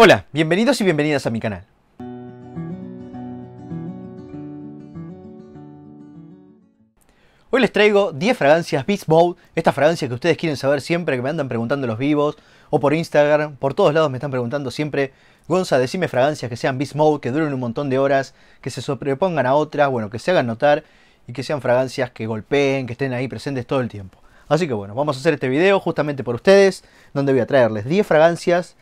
Hola, bienvenidos y bienvenidas a mi canal. Hoy les traigo 10 fragancias Beast Mode, estas fragancias que ustedes quieren saber siempre, que me andan preguntando los vivos o por Instagram, por todos lados me están preguntando siempre, Gonza, decime fragancias que sean Beast Mode, que duren un montón de horas, que se sobrepongan a otras, bueno, que se hagan notar y que sean fragancias que golpeen, que estén ahí presentes todo el tiempo. Así que bueno, vamos a hacer este video justamente por ustedes, donde voy a traerles 10 fragancias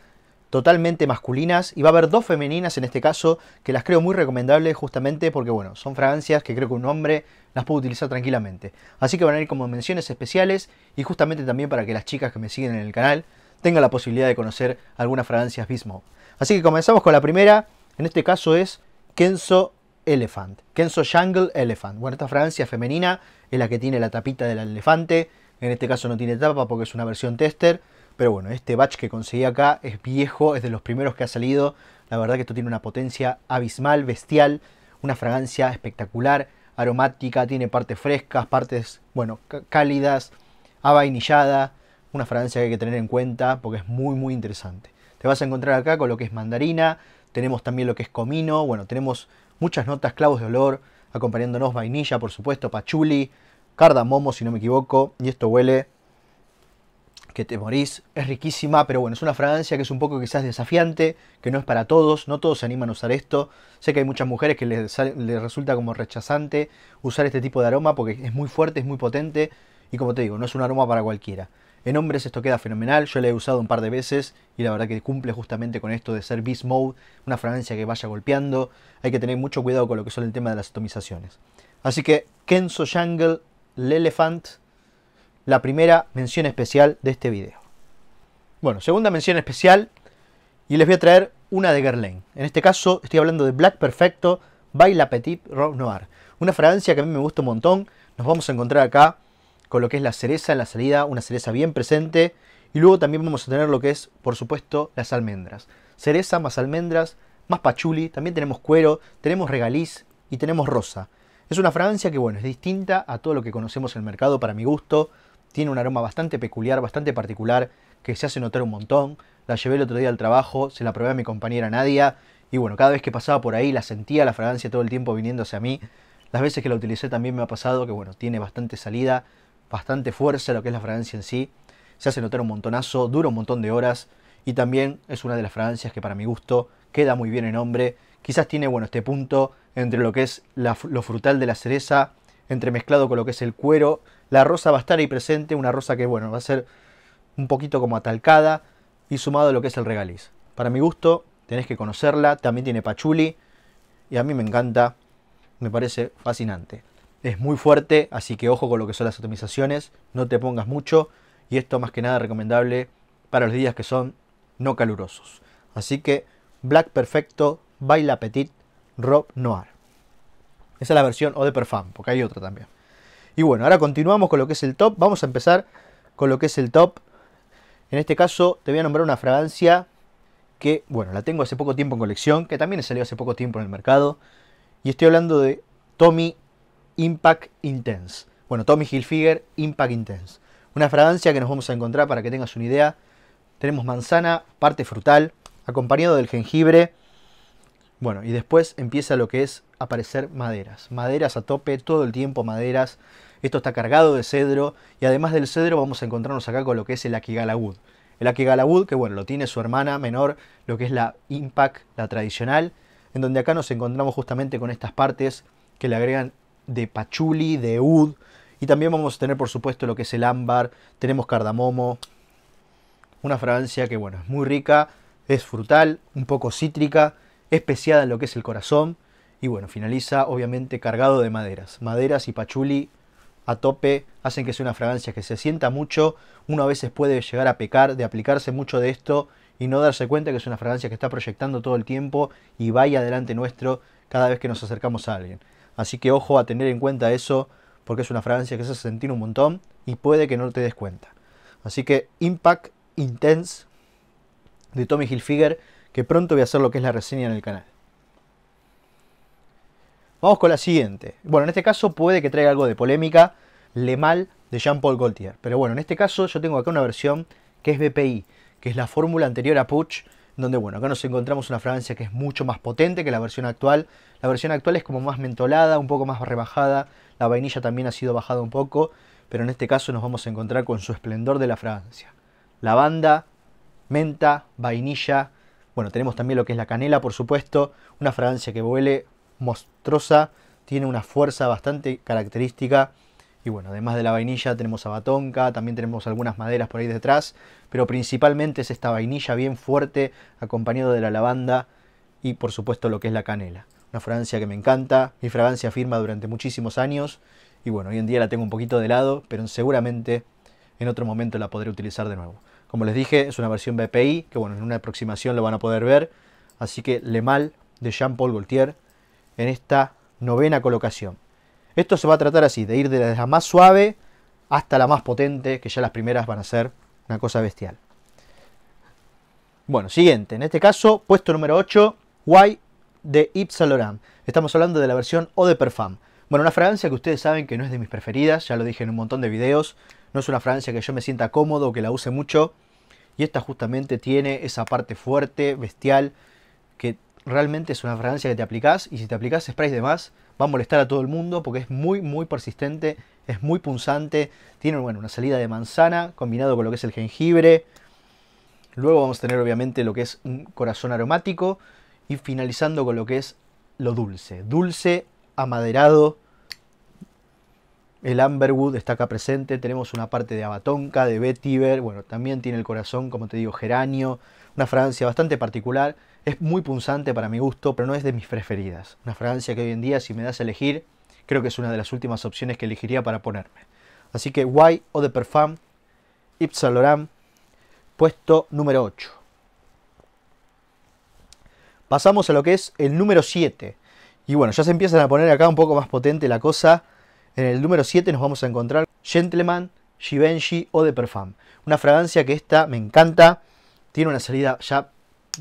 totalmente masculinas y va a haber dos femeninas en este caso que las creo muy recomendables justamente porque bueno, son fragancias que creo que un hombre las puede utilizar tranquilamente. Así que van a ir como menciones especiales y justamente también para que las chicas que me siguen en el canal tengan la posibilidad de conocer algunas fragancias Bismo. Así que comenzamos con la primera, en este caso es Kenzo Elephant, Kenzo Jungle Elephant. Bueno, esta fragancia femenina es la que tiene la tapita del elefante, en este caso no tiene tapa porque es una versión tester pero bueno, este batch que conseguí acá es viejo, es de los primeros que ha salido. La verdad que esto tiene una potencia abismal, bestial, una fragancia espectacular, aromática, tiene partes frescas, partes, bueno, cálidas, avainillada. Una fragancia que hay que tener en cuenta porque es muy, muy interesante. Te vas a encontrar acá con lo que es mandarina, tenemos también lo que es comino, bueno, tenemos muchas notas, clavos de olor, acompañándonos vainilla, por supuesto, pachuli, cardamomo, si no me equivoco, y esto huele que te morís, es riquísima, pero bueno, es una fragancia que es un poco quizás desafiante, que no es para todos, no todos se animan a usar esto. Sé que hay muchas mujeres que les, resulta como rechazante usar este tipo de aroma porque es muy fuerte, es muy potente y como te digo, no es un aroma para cualquiera. En hombres esto queda fenomenal, yo la he usado un par de veces y la verdad que cumple justamente con esto de ser Beast Mode, una fragancia que vaya golpeando, hay que tener mucho cuidado con lo que son el tema de las atomizaciones. Así que Kenzo Jungle, L'Elephant, la primera mención especial de este video. Bueno, segunda mención especial y les voy a traer una de Guerlain. En este caso estoy hablando de Black Perfecto by La Petite Noir. Una fragancia que a mí me gusta un montón. Nos vamos a encontrar acá con lo que es la cereza en la salida, una cereza bien presente. Y luego también vamos a tener lo que es, por supuesto, las almendras. Cereza más almendras, más pachuli, también tenemos cuero, tenemos regaliz y tenemos rosa. Es una fragancia que, bueno, es distinta a todo lo que conocemos en el mercado para mi gusto tiene un aroma bastante peculiar, bastante particular, que se hace notar un montón. La llevé el otro día al trabajo, se la probé a mi compañera Nadia, y bueno, cada vez que pasaba por ahí la sentía la fragancia todo el tiempo viniéndose a mí. Las veces que la utilicé también me ha pasado que, bueno, tiene bastante salida, bastante fuerza lo que es la fragancia en sí. Se hace notar un montonazo, dura un montón de horas y también es una de las fragancias que para mi gusto queda muy bien en hombre. Quizás tiene, bueno, este punto entre lo que es lo frutal de la cereza entremezclado con lo que es el cuero. La rosa va a estar ahí presente, una rosa que, bueno, va a ser un poquito como atalcada y sumado a lo que es el regaliz. Para mi gusto, tenés que conocerla, también tiene pachuli y a mí me encanta, me parece fascinante. Es muy fuerte, así que ojo con lo que son las atomizaciones, no te pongas mucho y esto más que nada recomendable para los días que son no calurosos. Así que Black Perfecto, Baila Petit, Rob Noir. Esa es la versión o de Perfam, porque hay otra también. Y bueno, ahora continuamos con lo que es el top. Vamos a empezar con lo que es el top. En este caso te voy a nombrar una fragancia que, bueno, la tengo hace poco tiempo en colección, que también salió hace poco tiempo en el mercado. Y estoy hablando de Tommy Impact Intense. Bueno, Tommy Hilfiger Impact Intense. Una fragancia que nos vamos a encontrar para que tengas una idea. Tenemos manzana, parte frutal, acompañado del jengibre. Bueno, y después empieza lo que es aparecer maderas. Maderas a tope, todo el tiempo maderas. Esto está cargado de cedro y además del cedro vamos a encontrarnos acá con lo que es el Akigalawood El Akigalawood que bueno, lo tiene su hermana menor, lo que es la Impact, la tradicional, en donde acá nos encontramos justamente con estas partes que le agregan de pachuli, de oud, y también vamos a tener por supuesto lo que es el ámbar, tenemos cardamomo, una fragancia que bueno, es muy rica, es frutal, un poco cítrica, especiada en lo que es el corazón, y bueno, finaliza obviamente cargado de maderas. Maderas y pachuli a tope hacen que sea una fragancia que se sienta mucho. Uno a veces puede llegar a pecar de aplicarse mucho de esto y no darse cuenta que es una fragancia que está proyectando todo el tiempo y vaya adelante nuestro cada vez que nos acercamos a alguien. Así que ojo a tener en cuenta eso porque es una fragancia que se hace sentir un montón y puede que no te des cuenta. Así que Impact Intense de Tommy Hilfiger, que pronto voy a hacer lo que es la reseña en el canal. Vamos con la siguiente. Bueno, en este caso puede que traiga algo de polémica, Le Mal de Jean-Paul Gaultier. Pero bueno, en este caso yo tengo acá una versión que es BPI, que es la fórmula anterior a Puch, donde bueno, acá nos encontramos una fragancia que es mucho más potente que la versión actual. La versión actual es como más mentolada, un poco más rebajada, la vainilla también ha sido bajada un poco, pero en este caso nos vamos a encontrar con su esplendor de la fragancia. Lavanda, menta, vainilla, bueno, tenemos también lo que es la canela, por supuesto, una fragancia que huele monstruosa, tiene una fuerza bastante característica. Y bueno, además de la vainilla tenemos a también tenemos algunas maderas por ahí detrás, pero principalmente es esta vainilla bien fuerte acompañado de la lavanda y por supuesto lo que es la canela. Una fragancia que me encanta, mi fragancia firma durante muchísimos años y bueno, hoy en día la tengo un poquito de lado, pero seguramente en otro momento la podré utilizar de nuevo. Como les dije, es una versión BPI, que bueno, en una aproximación lo van a poder ver, así que Le Mal de Jean Paul Gaultier en esta novena colocación. Esto se va a tratar así, de ir de la más suave hasta la más potente, que ya las primeras van a ser una cosa bestial. Bueno, siguiente, en este caso, puesto número 8, Why de Yves Estamos hablando de la versión Eau de Parfum. Bueno, una fragancia que ustedes saben que no es de mis preferidas, ya lo dije en un montón de videos, no es una fragancia que yo me sienta cómodo, que la use mucho, y esta justamente tiene esa parte fuerte, bestial, que realmente es una fragancia que te aplicas y si te aplicas sprays de más va a molestar a todo el mundo porque es muy muy persistente, es muy punzante, tiene bueno, una salida de manzana combinado con lo que es el jengibre. Luego vamos a tener obviamente lo que es un corazón aromático y finalizando con lo que es lo dulce, dulce amaderado. El Amberwood está acá presente, tenemos una parte de abatonca, de vetiver, bueno, también tiene el corazón, como te digo, geranio, una fragancia bastante particular es muy punzante para mi gusto, pero no es de mis preferidas. Una fragancia que hoy en día, si me das a elegir, creo que es una de las últimas opciones que elegiría para ponerme. Así que Y o de Perfum, ipsaloram puesto número 8. Pasamos a lo que es el número 7. Y bueno, ya se empiezan a poner acá un poco más potente la cosa. En el número 7 nos vamos a encontrar Gentleman, Givenchy o de Perfum. Una fragancia que esta me encanta. Tiene una salida ya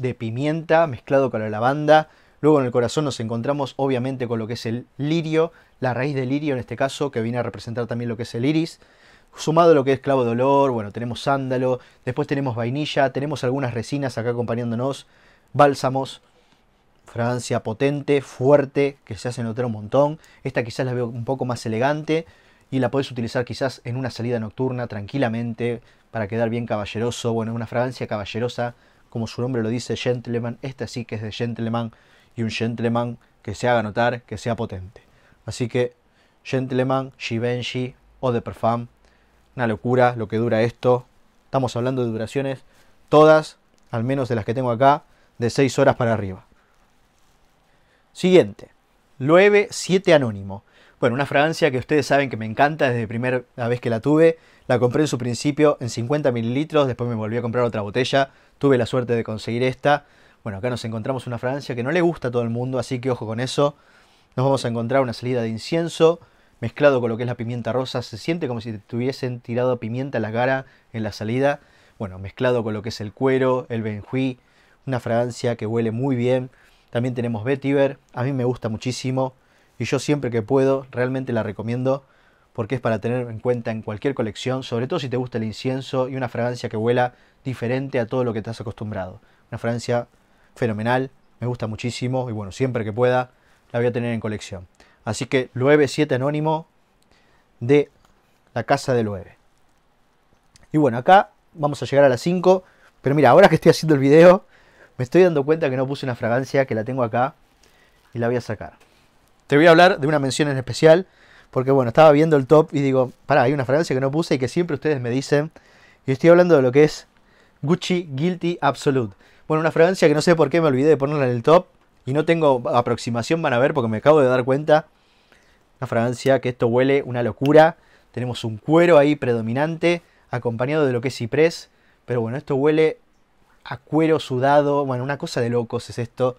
de pimienta mezclado con la lavanda. Luego en el corazón nos encontramos obviamente con lo que es el lirio, la raíz del lirio en este caso, que viene a representar también lo que es el iris. Sumado a lo que es clavo de olor, bueno, tenemos sándalo, después tenemos vainilla, tenemos algunas resinas acá acompañándonos, bálsamos, fragancia potente, fuerte, que se hace notar un montón. Esta quizás la veo un poco más elegante y la puedes utilizar quizás en una salida nocturna tranquilamente para quedar bien caballeroso, bueno, una fragancia caballerosa como su nombre lo dice, gentleman, este sí que es de gentleman y un gentleman que se haga notar, que sea potente. Así que gentleman, Givenchy o de perfam una locura lo que dura esto. Estamos hablando de duraciones todas, al menos de las que tengo acá, de 6 horas para arriba. Siguiente, 9 7 Anónimo. Bueno, una fragancia que ustedes saben que me encanta desde la primera vez que la tuve. La compré en su principio en 50 mililitros, después me volví a comprar otra botella. Tuve la suerte de conseguir esta. Bueno, acá nos encontramos una fragancia que no le gusta a todo el mundo, así que ojo con eso. Nos vamos a encontrar una salida de incienso mezclado con lo que es la pimienta rosa. Se siente como si te hubiesen tirado pimienta a la cara en la salida. Bueno, mezclado con lo que es el cuero, el benjuí. Una fragancia que huele muy bien. También tenemos vetiver. A mí me gusta muchísimo y yo siempre que puedo realmente la recomiendo porque es para tener en cuenta en cualquier colección, sobre todo si te gusta el incienso y una fragancia que huela diferente a todo lo que te has acostumbrado. Una fragancia fenomenal, me gusta muchísimo y bueno, siempre que pueda la voy a tener en colección. Así que Lueve 7 Anónimo de la Casa de Lueve. Y bueno, acá vamos a llegar a las 5, pero mira, ahora que estoy haciendo el video, me estoy dando cuenta que no puse una fragancia que la tengo acá y la voy a sacar. Te voy a hablar de una mención en especial, porque bueno, estaba viendo el top y digo, pará, hay una fragancia que no puse y que siempre ustedes me dicen. Y estoy hablando de lo que es Gucci Guilty Absolute. Bueno, una fragancia que no sé por qué me olvidé de ponerla en el top y no tengo aproximación, van a ver, porque me acabo de dar cuenta. Una fragancia que esto huele una locura. Tenemos un cuero ahí predominante, acompañado de lo que es ciprés. Pero bueno, esto huele a cuero sudado. Bueno, una cosa de locos es esto.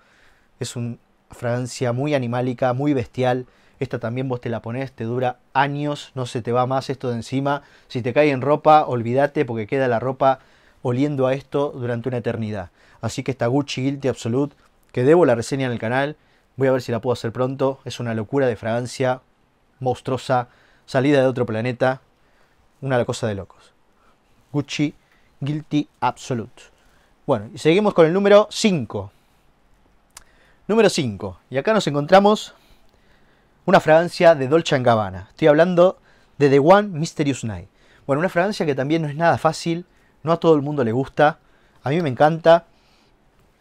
Es un fragancia muy animálica, muy bestial. Esta también vos te la pones, te dura años, no se te va más esto de encima. Si te cae en ropa, olvídate porque queda la ropa oliendo a esto durante una eternidad. Así que esta Gucci Guilty Absolute, que debo la reseña en el canal, voy a ver si la puedo hacer pronto. Es una locura de fragancia, monstruosa, salida de otro planeta, una cosa de locos. Gucci Guilty Absolute. Bueno, y seguimos con el número 5. Número 5. Y acá nos encontramos una fragancia de Dolce Gabbana. Estoy hablando de The One Mysterious Night. Bueno, una fragancia que también no es nada fácil, no a todo el mundo le gusta. A mí me encanta,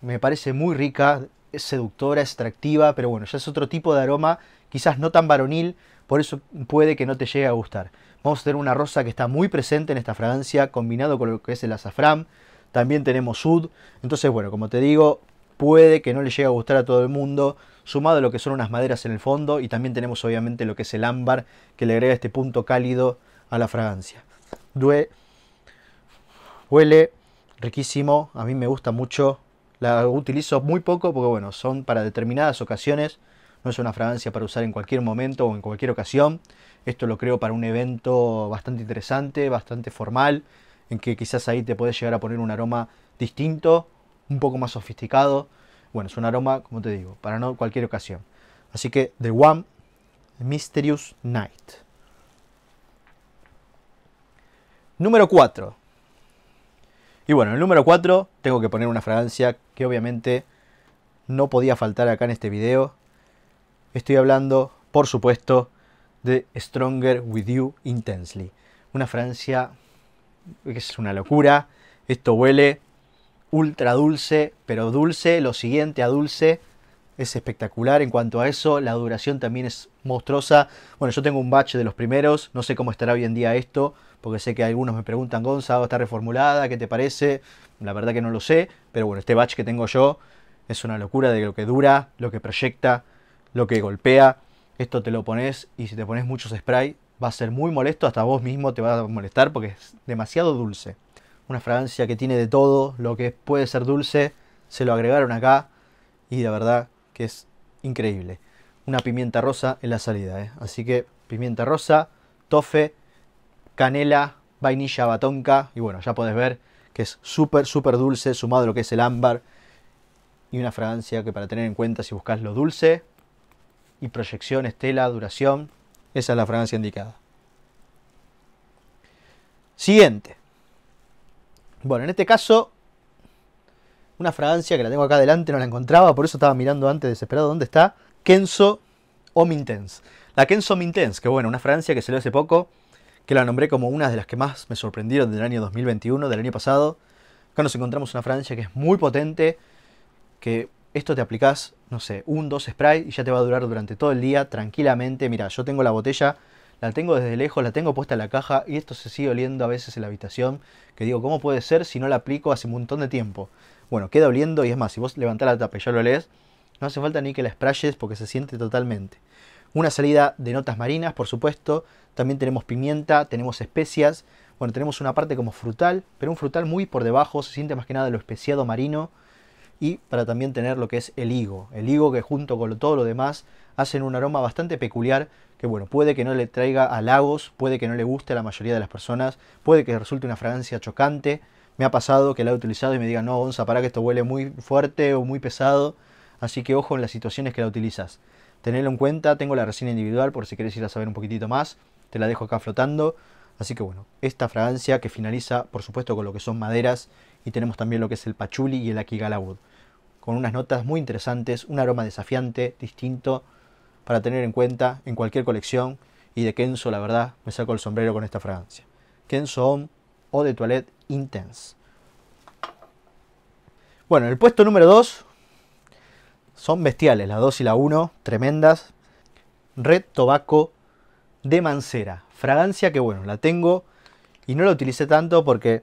me parece muy rica, es seductora, es atractiva, pero bueno, ya es otro tipo de aroma, quizás no tan varonil, por eso puede que no te llegue a gustar. Vamos a tener una rosa que está muy presente en esta fragancia, combinado con lo que es el azafrán. También tenemos sud. Entonces, bueno, como te digo, puede que no le llegue a gustar a todo el mundo, sumado a lo que son unas maderas en el fondo y también tenemos obviamente lo que es el ámbar que le agrega este punto cálido a la fragancia. Due, huele riquísimo, a mí me gusta mucho, la utilizo muy poco porque bueno, son para determinadas ocasiones, no es una fragancia para usar en cualquier momento o en cualquier ocasión. Esto lo creo para un evento bastante interesante, bastante formal, en que quizás ahí te puedes llegar a poner un aroma distinto un poco más sofisticado. Bueno, es un aroma, como te digo, para no cualquier ocasión. Así que The One Mysterious Night. Número 4. Y bueno, el número 4 tengo que poner una fragancia que obviamente no podía faltar acá en este video. Estoy hablando, por supuesto, de Stronger With You Intensely. Una fragancia que es una locura. Esto huele ultra dulce, pero dulce, lo siguiente a dulce es espectacular en cuanto a eso, la duración también es monstruosa. Bueno, yo tengo un batch de los primeros, no sé cómo estará hoy en día esto, porque sé que algunos me preguntan, Gonzalo, ¿está reformulada? ¿Qué te parece? La verdad que no lo sé, pero bueno, este batch que tengo yo es una locura de lo que dura, lo que proyecta, lo que golpea. Esto te lo pones y si te pones muchos spray va a ser muy molesto, hasta vos mismo te va a molestar porque es demasiado dulce una fragancia que tiene de todo, lo que puede ser dulce, se lo agregaron acá y de verdad que es increíble. Una pimienta rosa en la salida, ¿eh? así que pimienta rosa, tofe, canela, vainilla batonca y bueno, ya podés ver que es súper, súper dulce, sumado lo que es el ámbar y una fragancia que para tener en cuenta si buscas lo dulce y proyección, estela, duración, esa es la fragancia indicada. Siguiente. Bueno, en este caso, una fragancia que la tengo acá adelante, no la encontraba, por eso estaba mirando antes desesperado dónde está. Kenzo Intense. La Kenzo Intense, que bueno, una fragancia que salió hace poco, que la nombré como una de las que más me sorprendieron del año 2021, del año pasado. Acá nos encontramos una fragancia que es muy potente, que esto te aplicás, no sé, un, dos spray y ya te va a durar durante todo el día tranquilamente. Mira, yo tengo la botella la tengo desde lejos, la tengo puesta en la caja y esto se sigue oliendo a veces en la habitación, que digo, ¿cómo puede ser si no la aplico hace un montón de tiempo? Bueno, queda oliendo y es más, si vos levantás la tapa y ya lo lees, no hace falta ni que la sprayes porque se siente totalmente. Una salida de notas marinas, por supuesto, también tenemos pimienta, tenemos especias, bueno, tenemos una parte como frutal, pero un frutal muy por debajo, se siente más que nada lo especiado marino, y para también tener lo que es el higo. El higo que junto con todo lo demás hacen un aroma bastante peculiar que bueno, puede que no le traiga halagos, puede que no le guste a la mayoría de las personas, puede que resulte una fragancia chocante. Me ha pasado que la he utilizado y me digan, no, onza, para que esto huele muy fuerte o muy pesado. Así que ojo en las situaciones que la utilizas. Tenedlo en cuenta, tengo la resina individual por si querés ir a saber un poquitito más. Te la dejo acá flotando. Así que bueno, esta fragancia que finaliza por supuesto con lo que son maderas y tenemos también lo que es el pachuli y el aquigalawood, con unas notas muy interesantes, un aroma desafiante, distinto, para tener en cuenta en cualquier colección y de Kenzo la verdad me saco el sombrero con esta fragancia. Kenzo Home o de Toilette Intense. Bueno, el puesto número 2 son bestiales, la 2 y la 1, tremendas. Red Tobacco de Mancera, fragancia que bueno, la tengo y no la utilicé tanto porque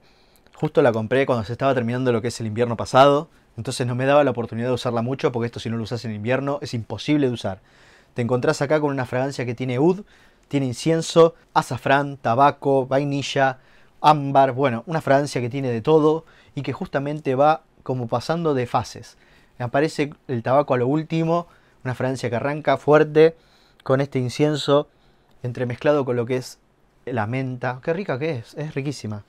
Justo la compré cuando se estaba terminando lo que es el invierno pasado, entonces no me daba la oportunidad de usarla mucho porque esto si no lo usas en invierno es imposible de usar. Te encontrás acá con una fragancia que tiene oud, tiene incienso, azafrán, tabaco, vainilla, ámbar, bueno, una fragancia que tiene de todo y que justamente va como pasando de fases. Aparece el tabaco a lo último, una fragancia que arranca fuerte con este incienso entremezclado con lo que es la menta. Qué rica que es, es riquísima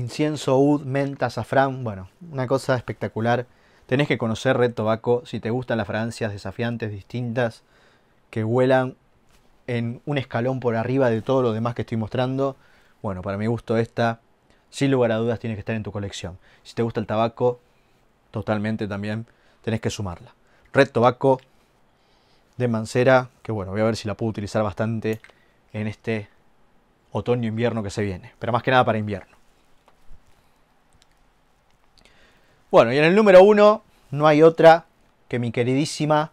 incienso, ud, menta, azafrán, bueno, una cosa espectacular. Tenés que conocer Red Tobacco si te gustan las fragancias desafiantes, distintas, que huelan en un escalón por arriba de todo lo demás que estoy mostrando. Bueno, para mi gusto esta, sin lugar a dudas, tiene que estar en tu colección. Si te gusta el tabaco, totalmente también tenés que sumarla. Red Tobacco de Mancera, que bueno, voy a ver si la puedo utilizar bastante en este otoño-invierno que se viene, pero más que nada para invierno. Bueno, y en el número uno no hay otra que mi queridísima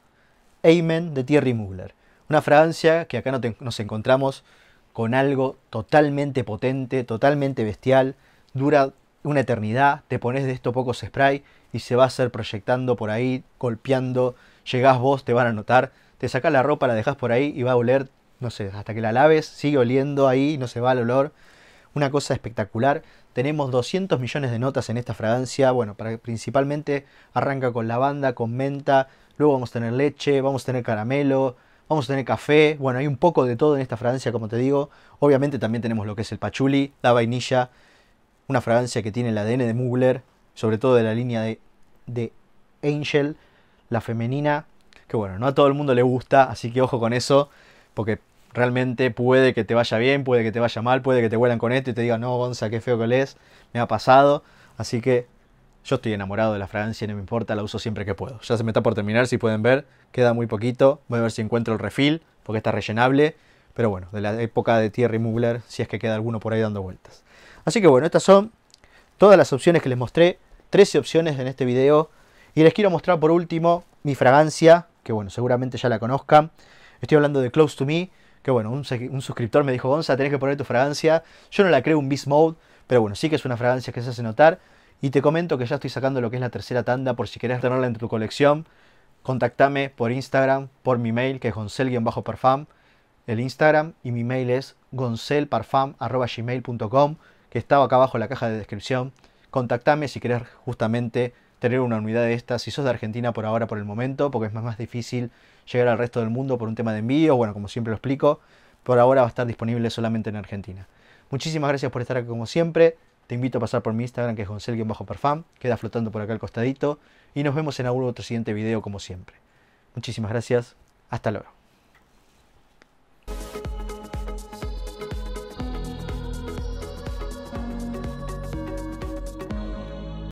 Amen de Thierry Mugler. Una fragancia que acá nos encontramos con algo totalmente potente, totalmente bestial, dura una eternidad, te pones de esto pocos spray y se va a hacer proyectando por ahí, golpeando, llegás vos, te van a notar, te sacas la ropa, la dejas por ahí y va a oler, no sé, hasta que la laves, sigue oliendo ahí, no se va el olor, una cosa espectacular. Tenemos 200 millones de notas en esta fragancia. Bueno, para, principalmente arranca con lavanda, con menta. Luego vamos a tener leche, vamos a tener caramelo, vamos a tener café. Bueno, hay un poco de todo en esta fragancia, como te digo. Obviamente también tenemos lo que es el pachuli, la vainilla. Una fragancia que tiene el ADN de Mugler, sobre todo de la línea de, de Angel, la femenina. Que bueno, no a todo el mundo le gusta, así que ojo con eso, porque realmente puede que te vaya bien, puede que te vaya mal, puede que te vuelan con esto y te digan, no, Gonza, qué feo que lees, me ha pasado. Así que yo estoy enamorado de la fragancia, no me importa, la uso siempre que puedo. Ya se me está por terminar, si pueden ver, queda muy poquito. Voy a ver si encuentro el refill, porque está rellenable. Pero bueno, de la época de Thierry Mugler, si es que queda alguno por ahí dando vueltas. Así que bueno, estas son todas las opciones que les mostré, 13 opciones en este video. Y les quiero mostrar por último mi fragancia, que bueno, seguramente ya la conozcan. Estoy hablando de Close to Me, que bueno, un, suscriptor me dijo, Gonza, tenés que poner tu fragancia. Yo no la creo un Beast Mode, pero bueno, sí que es una fragancia que se hace notar. Y te comento que ya estoy sacando lo que es la tercera tanda por si querés tenerla en tu colección. Contactame por Instagram, por mi mail, que es goncel-parfum, el Instagram, y mi mail es goncelparfum.gmail.com, que estaba acá abajo en la caja de descripción. Contactame si querés justamente tener una unidad de estas, si sos de Argentina por ahora, por el momento, porque es más, más difícil llegar al resto del mundo por un tema de envío, bueno, como siempre lo explico, por ahora va a estar disponible solamente en Argentina. Muchísimas gracias por estar aquí como siempre, te invito a pasar por mi Instagram que es bajo perfam queda flotando por acá al costadito, y nos vemos en algún otro siguiente video como siempre. Muchísimas gracias, hasta luego.